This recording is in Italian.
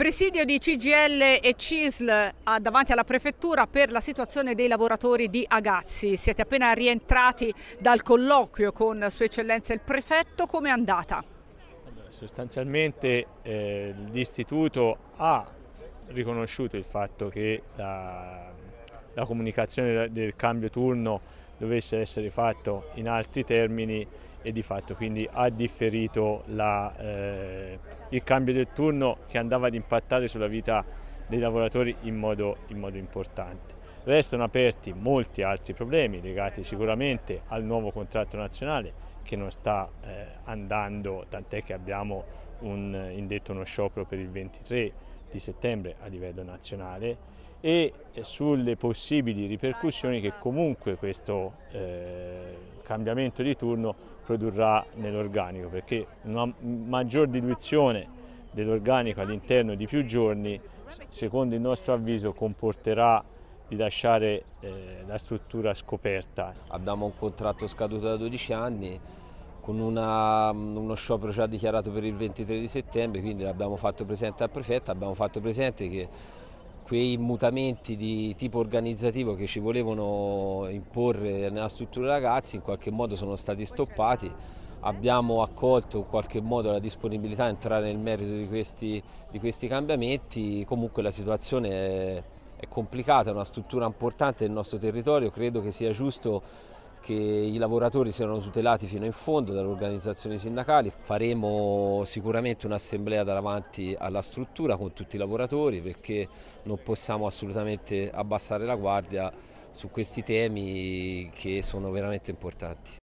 Presidio di CGL e CISL ah, davanti alla prefettura per la situazione dei lavoratori di Agazzi. Siete appena rientrati dal colloquio con Sua Eccellenza il Prefetto, come è andata? Sostanzialmente eh, l'istituto ha riconosciuto il fatto che la, la comunicazione del cambio turno dovesse essere fatto in altri termini e di fatto quindi ha differito la, eh, il cambio del turno che andava ad impattare sulla vita dei lavoratori in modo, in modo importante. Restano aperti molti altri problemi legati sicuramente al nuovo contratto nazionale che non sta eh, andando, tant'è che abbiamo un, indetto uno sciopero per il 23 di settembre a livello nazionale e eh, sulle possibili ripercussioni che comunque questo eh, cambiamento di turno produrrà nell'organico perché una maggior diluizione dell'organico all'interno di più giorni secondo il nostro avviso comporterà di lasciare eh, la struttura scoperta. Abbiamo un contratto scaduto da 12 anni con una, mm, uno sciopero già dichiarato per il 23 di settembre, quindi l'abbiamo fatto presente al prefetto, abbiamo fatto presente che quei mutamenti di tipo organizzativo che ci volevano imporre nella struttura ragazzi in qualche modo sono stati stoppati abbiamo accolto in qualche modo la disponibilità a entrare nel merito di questi, di questi cambiamenti, comunque la situazione è, è, complicata, è una struttura importante del nostro territorio, credo che sia giusto che i lavoratori siano tutelati fino in fondo dalle organizzazioni sindacali. Faremo sicuramente un'assemblea davanti alla struttura con tutti i lavoratori perché non possiamo assolutamente abbassare la guardia su questi temi che sono veramente importanti.